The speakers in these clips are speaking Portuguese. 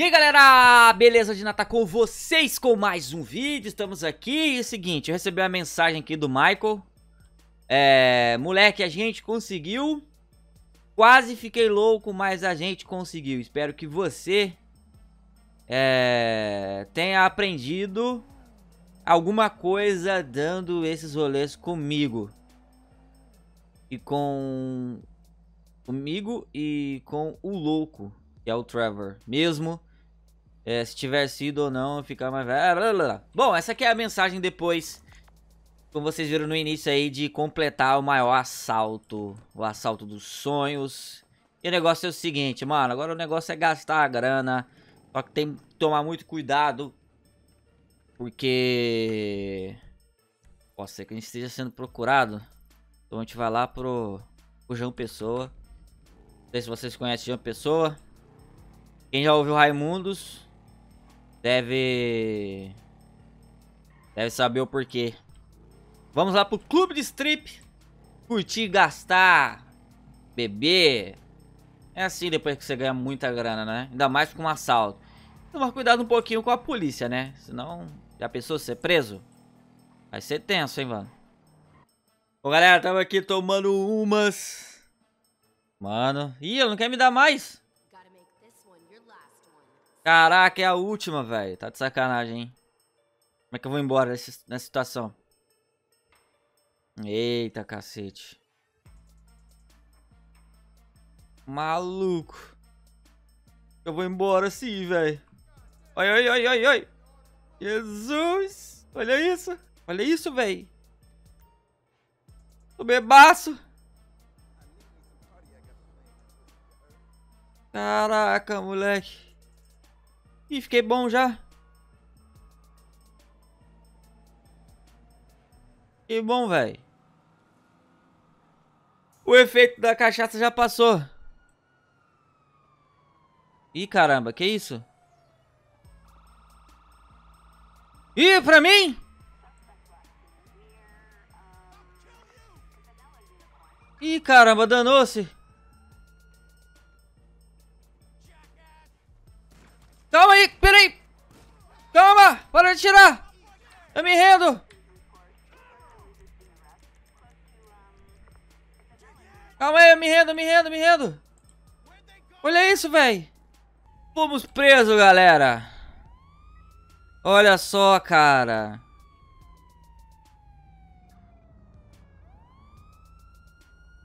E aí galera, beleza de Natal tá com vocês com mais um vídeo, estamos aqui e é o seguinte, eu recebi uma mensagem aqui do Michael É, moleque, a gente conseguiu, quase fiquei louco, mas a gente conseguiu, espero que você é, tenha aprendido alguma coisa dando esses rolês comigo E com... comigo e com o louco que é o Trevor mesmo. É, se tiver sido ou não, ficar mais velho. Ah, Bom, essa aqui é a mensagem depois. Como vocês viram no início aí, de completar o maior assalto. O assalto dos sonhos. E o negócio é o seguinte, mano. Agora o negócio é gastar a grana. Só que tem que tomar muito cuidado. Porque... Pode ser que a gente esteja sendo procurado. Então a gente vai lá pro, João Pessoa. Não sei se vocês conhecem João Pessoa. Quem já ouviu Raimundos deve deve saber o porquê. Vamos lá pro clube de strip, curtir, gastar, beber. É assim depois que você ganha muita grana, né? Ainda mais com um assalto. Tomar cuidado um pouquinho com a polícia, né? Senão, já pensou ser preso? Vai ser tenso, hein, mano? Bom, galera, tava aqui tomando umas. Mano. Ih, ele não quer me dar mais. Caraca, é a última, velho. Tá de sacanagem, hein? Como é que eu vou embora nessa situação? Eita, cacete. Maluco. Eu vou embora sim, velho. Oi, oi, oi, oi, oi. Jesus. Olha isso. Olha isso, velho. Tô bebaço. Caraca, moleque. E fiquei bom já. Que bom, velho. O efeito da cachaça já passou. Ih, caramba, que isso? Ih, pra mim? Ih, caramba, danou-se. atirar! Eu me rendo! Calma aí, eu me rendo, me rendo, me rendo! Olha isso, velho! Fomos presos, galera! Olha só, cara!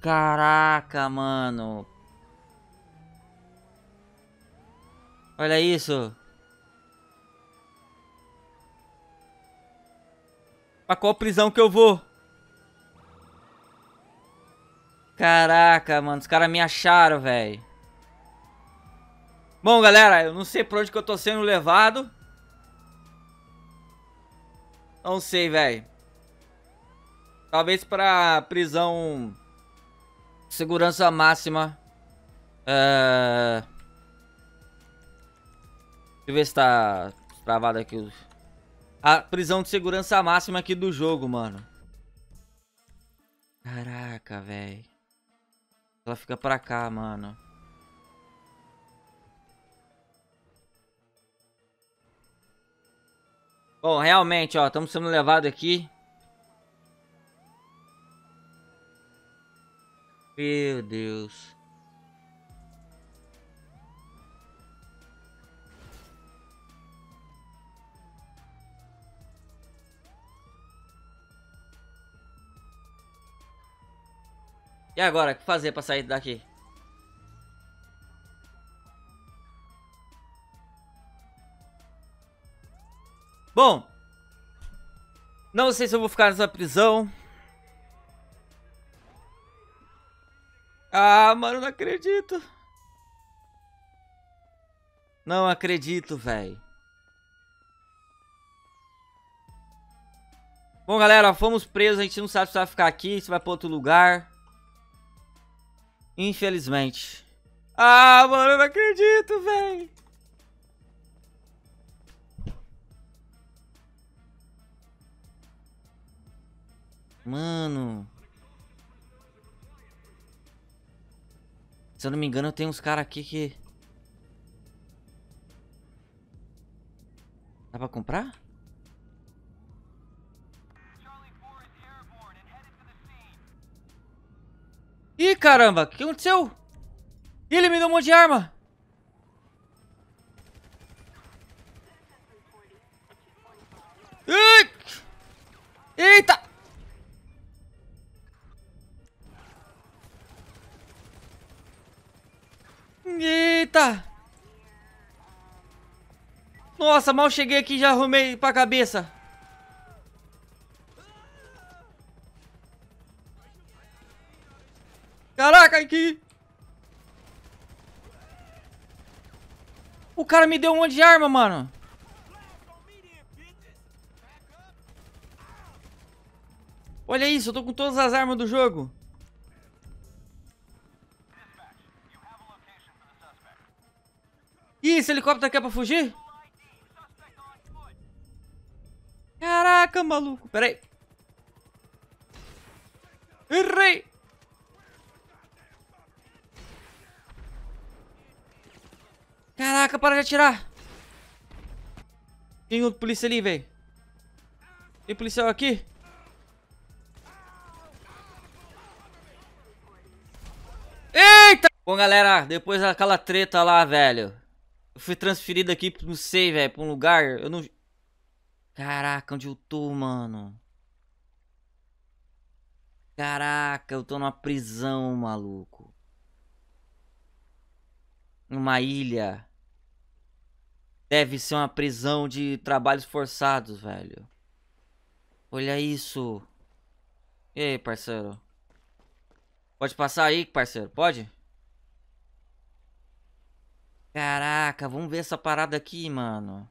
Caraca, mano! Olha isso! Pra qual prisão que eu vou? Caraca, mano, os caras me acharam, velho. Bom, galera, eu não sei pra onde que eu tô sendo levado. Não sei, velho. Talvez pra prisão... Segurança máxima. Uh... Deixa eu ver se tá travado aqui os a prisão de segurança máxima aqui do jogo, mano. Caraca, velho. Ela fica pra cá, mano. Bom, realmente, ó, estamos sendo levados aqui. Meu Deus. E agora, o que fazer pra sair daqui? Bom, não sei se eu vou ficar nessa prisão. Ah, mano, não acredito. Não acredito, velho. Bom, galera, fomos presos. A gente não sabe se vai ficar aqui, se vai pra outro lugar. Infelizmente. Ah, mano, eu não acredito, velho. Mano. Se eu não me engano, tem uns caras aqui que... Dá pra comprar? Ih, caramba, o que aconteceu? ele me deu um monte de arma. Eita! Eita! Nossa, mal cheguei aqui e já arrumei pra cabeça. O cara me deu um monte de arma, mano. Olha isso, eu tô com todas as armas do jogo. Ih, esse helicóptero aqui é pra fugir? Caraca, maluco. Pera aí. Errei. Caraca, para de atirar. Tem outro polícia ali, velho. Tem policial aqui. Eita! Bom, galera, depois daquela treta lá, velho. Eu fui transferido aqui, não sei, velho, pra um lugar. Eu não... Caraca, onde eu tô, mano? Caraca, eu tô numa prisão, maluco uma ilha. Deve ser uma prisão de trabalhos forçados, velho. Olha isso. E aí, parceiro? Pode passar aí, parceiro? Pode? Caraca, vamos ver essa parada aqui, mano.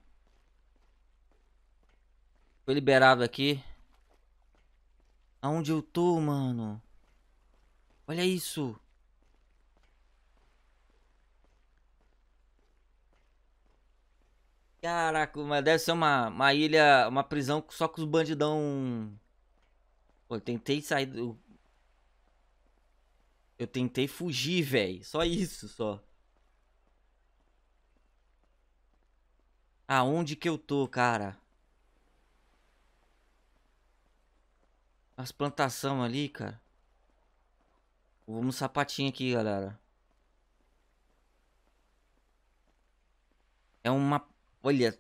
Foi liberado aqui. Aonde eu tô, mano? Olha isso. Caraca, mas deve ser uma, uma ilha, uma prisão só com os bandidão. Pô, eu tentei sair do. Eu tentei fugir, velho. Só isso, só. Aonde que eu tô, cara? As plantação ali, cara. Vamos um sapatinho aqui, galera. É uma Olha,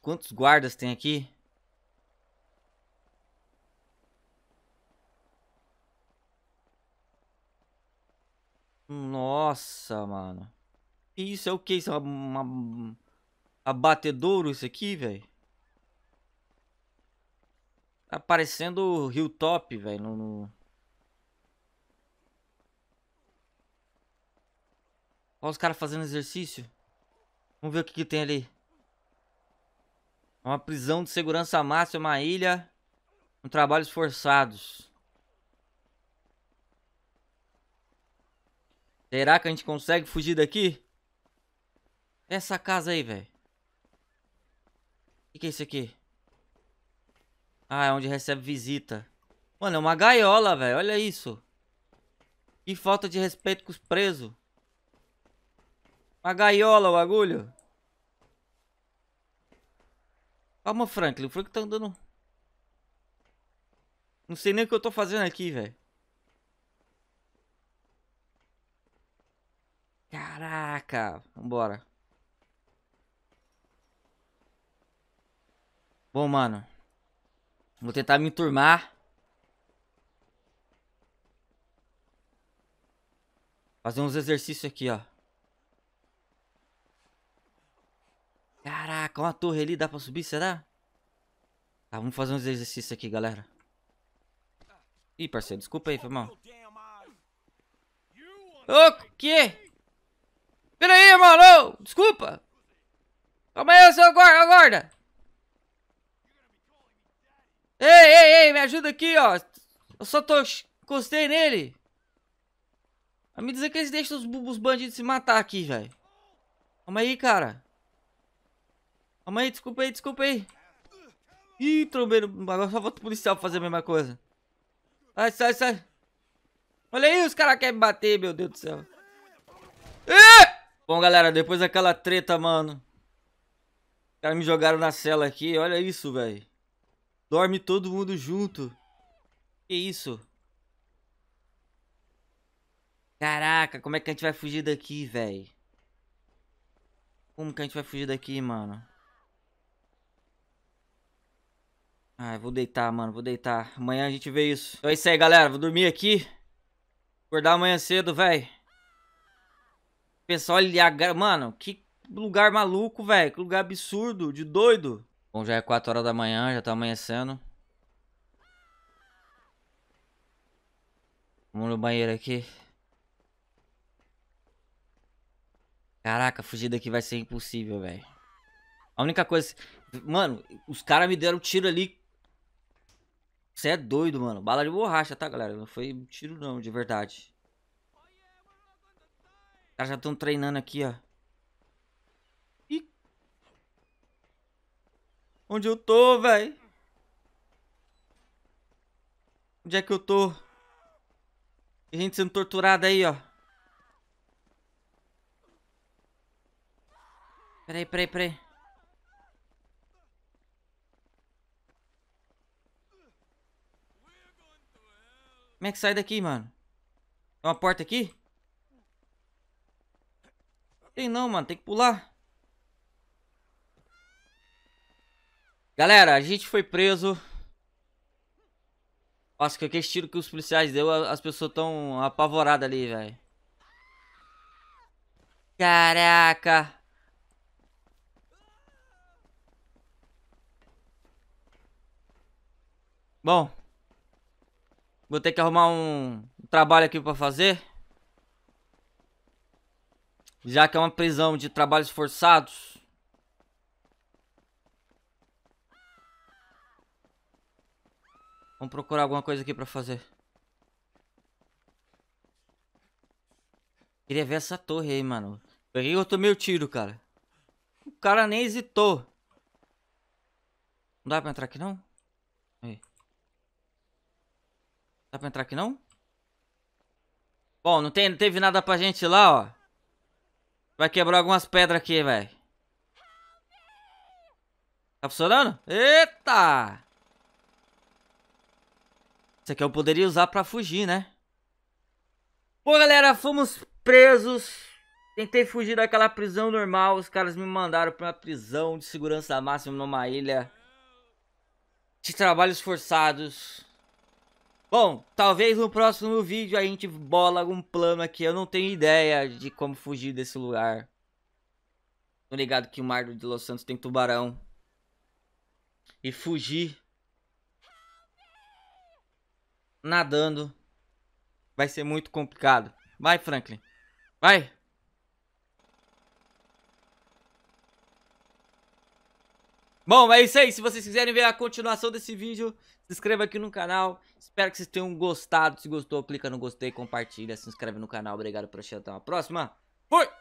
quantos guardas tem aqui? Nossa, mano. Isso é o que? Isso é uma, abatedouro isso aqui, velho? Tá parecendo o Hilltop, velho, no, no... Olha os caras fazendo exercício. Vamos ver o que, que tem ali. Uma prisão de segurança máxima, uma ilha com trabalhos forçados. Será que a gente consegue fugir daqui? Essa casa aí, velho. O que, que é isso aqui? Ah, é onde recebe visita. Mano, é uma gaiola, velho. Olha isso. Que falta de respeito com os presos. Uma gaiola o bagulho. Calma, Franklin. O Franklin tá andando... Não sei nem o que eu tô fazendo aqui, velho. Caraca. Vambora. Bom, mano. Vou tentar me enturmar. Fazer uns exercícios aqui, ó. Caraca, uma torre ali dá pra subir, será? Tá, vamos fazer uns exercícios aqui, galera. Ih, parceiro, desculpa aí, foi mal. O quê? Pera aí, irmão, Desculpa! Calma aí, seu guarda, guarda! Ei, ei, ei, me ajuda aqui, ó. Eu só tô... Encostei nele. Vai me dizer que eles deixam os, os bandidos se matar aqui, velho. Calma aí, cara. Calma aí, desculpa aí, desculpa aí. Ih, trombeiro. Agora só volta o policial pra fazer a mesma coisa. Sai, sai, sai. Olha aí, os caras querem me bater, meu Deus do céu. Ih! Bom, galera, depois daquela treta, mano. Os caras me jogaram na cela aqui. Olha isso, velho. Dorme todo mundo junto. Que isso? Caraca, como é que a gente vai fugir daqui, velho? Como que a gente vai fugir daqui, mano? Ai, vou deitar, mano, vou deitar. Amanhã a gente vê isso. Então é isso aí, galera. Vou dormir aqui. Acordar amanhã cedo, velho. Pessoal, olha, mano, que lugar maluco, velho. Que lugar absurdo, de doido. Bom, já é 4 horas da manhã, já tá amanhecendo. Vamos no banheiro aqui. Caraca, fugir daqui vai ser impossível, velho. A única coisa... Mano, os caras me deram tiro ali você é doido, mano. Bala de borracha, tá, galera? Não foi um tiro, não, de verdade. Os caras já estão treinando aqui, ó. Ih. Onde eu tô, velho? Onde é que eu tô? Tem gente sendo torturada aí, ó. Peraí, peraí, peraí. Como é que sai daqui, mano? Tem uma porta aqui? Tem não, mano. Tem que pular. Galera, a gente foi preso. Nossa, que aquele tiro que os policiais deu, as pessoas tão apavoradas ali, velho. Caraca. Bom. Vou ter que arrumar um trabalho aqui pra fazer. Já que é uma prisão de trabalhos forçados. Vamos procurar alguma coisa aqui pra fazer. Queria ver essa torre aí, mano. que eu tomei o tiro, cara. O cara nem hesitou. Não dá pra entrar aqui, não? Aí. Dá pra entrar aqui não? Bom, não, tem, não teve nada pra gente lá, ó. Vai quebrar algumas pedras aqui, velho. Tá funcionando? Eita! Isso aqui eu poderia usar pra fugir, né? Bom, galera, fomos presos. Tentei fugir daquela prisão normal. Os caras me mandaram pra uma prisão de segurança máxima numa ilha. De trabalhos forçados. Bom, talvez no próximo vídeo a gente bola algum plano aqui. Eu não tenho ideia de como fugir desse lugar. Tô ligado que o mar de Los Santos tem tubarão. E fugir. Nadando. Vai ser muito complicado. Vai, Franklin. Vai. Bom, é isso aí. Se vocês quiserem ver a continuação desse vídeo, se inscreva aqui no canal. Espero que vocês tenham gostado. Se gostou, clica no gostei, compartilha, se inscreve no canal. Obrigado por assistir. Até uma próxima. Fui!